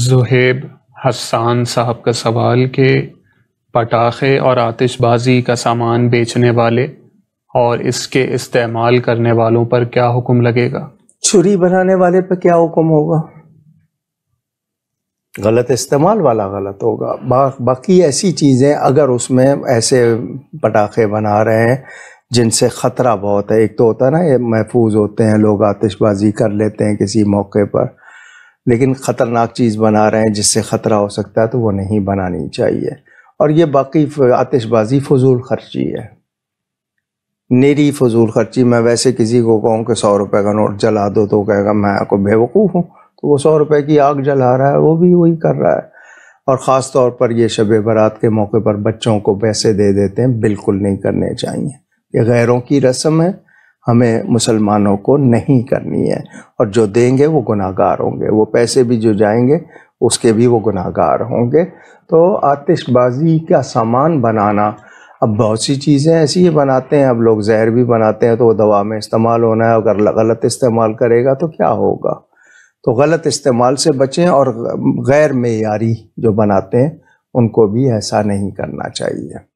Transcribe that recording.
जुहेब हसान साहब का सवाल के पटाखे और आतिशबाजी का सामान बेचने वाले और इसके इस्तेमाल करने वालों पर क्या हुक्म लगेगा छुरी बनाने वाले पर क्या हुक्म होगा गलत इस्तेमाल वाला गलत होगा बा, बाकी ऐसी चीज़ें अगर उसमें ऐसे पटाखे बना रहे हैं जिनसे ख़तरा बहुत है एक तो होता है ना ये महफूज होते हैं लोग आतिशबाजी कर लेते हैं किसी मौके पर लेकिन ख़तरनाक चीज़ बना रहे हैं जिससे ख़तरा हो सकता है तो वो नहीं बनानी चाहिए और ये बाकी आतिशबाजी फजूल खर्ची है नेरी फजूल खर्ची मैं वैसे किसी को कहूँ कि सौ रुपये का नोट जला दो तो कहेगा मैं को बेवकूफ़ हूँ तो वो सौ रुपये की आग जला रहा है वो भी वही कर रहा है और ख़ास तौर पर ये शब बारात के मौके पर बच्चों को पैसे दे देते हैं बिल्कुल नहीं करने चाहिए ये गैरों की रस्म है हमें मुसलमानों को नहीं करनी है और जो देंगे वो गुनाहगार होंगे वो पैसे भी जो जाएंगे उसके भी वो गुनाहगार होंगे तो आतिशबाजी का सामान बनाना अब बहुत सी चीज़ें ऐसी ही बनाते हैं अब लोग जहर भी बनाते हैं तो वो दवा में इस्तेमाल होना है अगर गलत इस्तेमाल करेगा तो क्या होगा तो गलत इस्तेमाल से बचें और गैर मैारी जो बनाते हैं उनको भी ऐसा नहीं करना चाहिए